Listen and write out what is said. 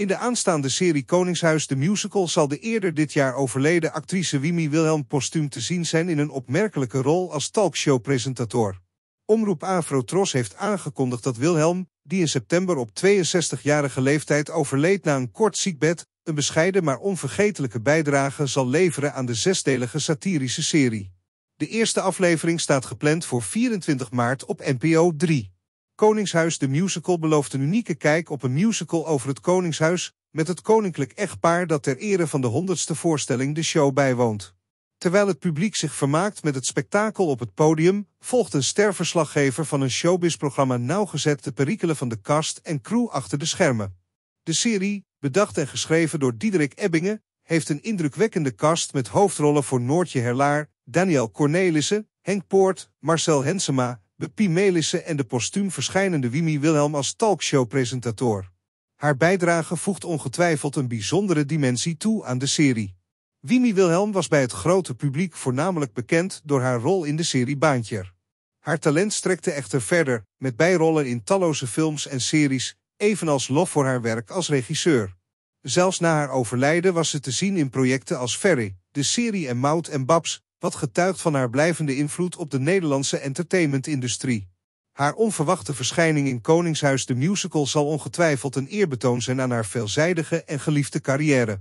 In de aanstaande serie Koningshuis de Musical zal de eerder dit jaar overleden actrice Wimi Wilhelm postuum te zien zijn in een opmerkelijke rol als talkshowpresentator. Omroep Afrotros heeft aangekondigd dat Wilhelm, die in september op 62-jarige leeftijd overleed na een kort ziekbed, een bescheiden maar onvergetelijke bijdrage zal leveren aan de zesdelige satirische serie. De eerste aflevering staat gepland voor 24 maart op NPO 3. Koningshuis de Musical belooft een unieke kijk op een musical over het Koningshuis, met het koninklijk echtpaar dat ter ere van de honderdste voorstelling de show bijwoont. Terwijl het publiek zich vermaakt met het spektakel op het podium, volgt een sterverslaggever van een showbizprogramma nauwgezet de perikelen van de cast en crew achter de schermen. De serie, bedacht en geschreven door Diederik Ebbingen, heeft een indrukwekkende cast met hoofdrollen voor Noortje Herlaar, Daniel Cornelissen, Henk Poort, Marcel Hensema de Melissen en de postuum verschijnende Wimi Wilhelm als talkshowpresentator. Haar bijdrage voegt ongetwijfeld een bijzondere dimensie toe aan de serie. Wimi Wilhelm was bij het grote publiek voornamelijk bekend door haar rol in de serie Baantjer. Haar talent strekte echter verder, met bijrollen in talloze films en series, evenals lof voor haar werk als regisseur. Zelfs na haar overlijden was ze te zien in projecten als Ferry, de serie en Mout en Babs, wat getuigt van haar blijvende invloed op de Nederlandse entertainmentindustrie. Haar onverwachte verschijning in Koningshuis de Musical zal ongetwijfeld een eerbetoon zijn aan haar veelzijdige en geliefde carrière.